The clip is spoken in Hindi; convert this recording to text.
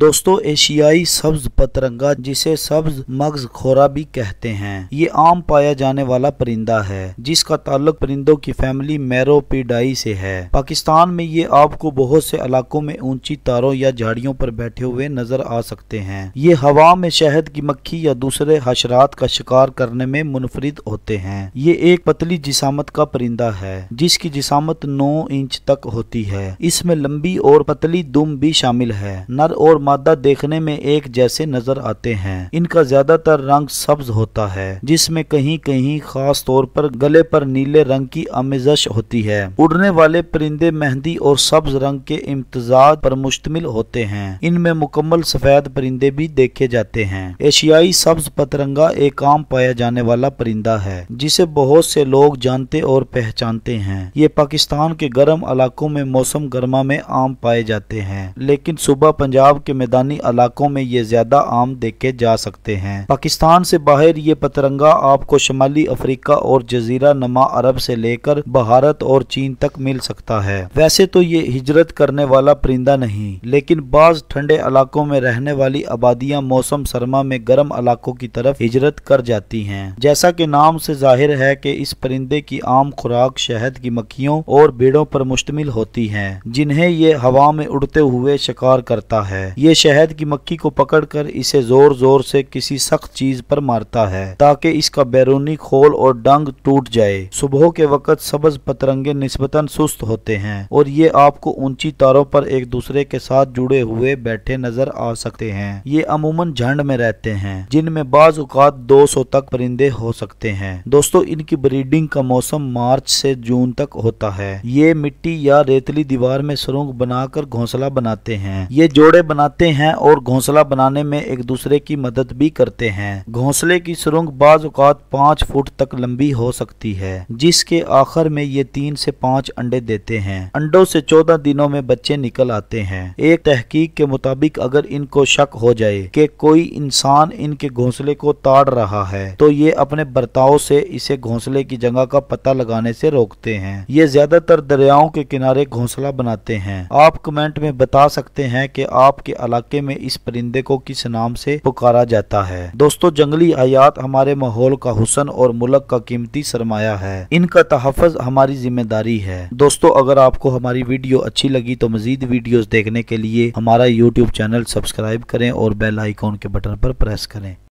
दोस्तों एशियाई सब्ज पतरंगा जिसे सब्ज मगज खोरा भी कहते हैं ये आम पाया जाने वाला परिंदा है जिसका ताल्लुक परिंदों की फैमिली मैरोपीडाई से है पाकिस्तान में ये आपको बहुत से इलाकों में ऊंची तारों या झाड़ियों पर बैठे हुए नजर आ सकते हैं ये हवा में शहद की मक्खी या दूसरे हशरात का शिकार करने में मुनफरद होते हैं ये एक पतली जिसामत का परिंदा है जिसकी जिसामत नौ इंच तक होती है इसमें लंबी और पतली दुम भी शामिल है नर और मादा देखने में एक जैसे नजर आते हैं इनका ज्यादातर रंग सब्ज होता है जिसमें कहीं कहीं खास तौर पर गले पर नीले रंग की अमेजश होती है उड़ने वाले परिंदे मेहंदी और सब्ज रंग के इम्तजाज पर मुश्तमिल होते हैं इनमें मुकम्मल सफेद परिंदे भी देखे जाते हैं एशियाई सब्ज पतरंगा एक आम पाया जाने वाला परिंदा है जिसे बहुत से लोग जानते और पहचानते हैं ये पाकिस्तान के गर्म इलाकों में मौसम गर्मा में आम पाए जाते हैं लेकिन सुबह पंजाब के मैदानी इलाकों में ये ज्यादा आम देखे जा सकते हैं पाकिस्तान से बाहर ये पतरंगा आपको शुमाली अफ्रीका और जजीरा नमा अरब से लेकर भारत और चीन तक मिल सकता है वैसे तो ये हिजरत करने वाला परिंदा नहीं लेकिन बाज ठंडे इलाकों में रहने वाली आबादियाँ मौसम सरमा में गर्म इलाकों की तरफ हिजरत कर जाती है जैसा की नाम से जाहिर है की इस परिंदे की आम खुराक शहद की मक्खियों और भीड़ों पर मुश्तमिल होती है जिन्हें ये हवा में उड़ते हुए शिकार करता है ये ये शहद की मक्खी को पकड़कर इसे जोर जोर से किसी सख्त चीज पर मारता है ताकि इसका बैरूनी खोल और डंग टूट जाए सुबह के वक्त सबज पतरंगे नस्बता सुस्त होते हैं और ये आपको ऊंची तारों पर एक दूसरे के साथ जुड़े हुए बैठे नजर आ सकते हैं ये अमूमन झंड में रहते हैं जिनमें बाज औकात दो सौ तक परिंदे हो सकते हैं दोस्तों इनकी ब्रीडिंग का मौसम मार्च से जून तक होता है ये मिट्टी या रेतली दीवार में सुरंग बनाकर घोंसला बनाते हैं ये जोड़े बनाते बनाते हैं और घोंसला बनाने में एक दूसरे की मदद भी करते हैं घोंसले की सुरंग बाज बाजुकात पाँच फुट तक लंबी हो सकती है जिसके आखिर में ये तीन से पाँच अंडे देते हैं अंडों से चौदह दिनों में बच्चे निकल आते हैं एक तहकीक के मुताबिक अगर इनको शक हो जाए कि कोई इंसान इनके घोंसले को ताड़ रहा है तो ये अपने बर्ताव से इसे घोंसले की जगह का पता लगाने से रोकते हैं ये ज्यादातर दरियाओं के किनारे घोंसला बनाते हैं आप कमेंट में बता सकते हैं कि आपके इलाके में इस परिंदे को किस नाम से पुकारा जाता है दोस्तों जंगली हयात हमारे माहौल का हुसन और मुल्क का कीमती सरमाया है इनका तहफ़ हमारी जिम्मेदारी है दोस्तों अगर आपको हमारी वीडियो अच्छी लगी तो मजीद वीडियोस देखने के लिए हमारा यूट्यूब चैनल सब्सक्राइब करें और बेल आइकॉन के बटन पर प्रेस करें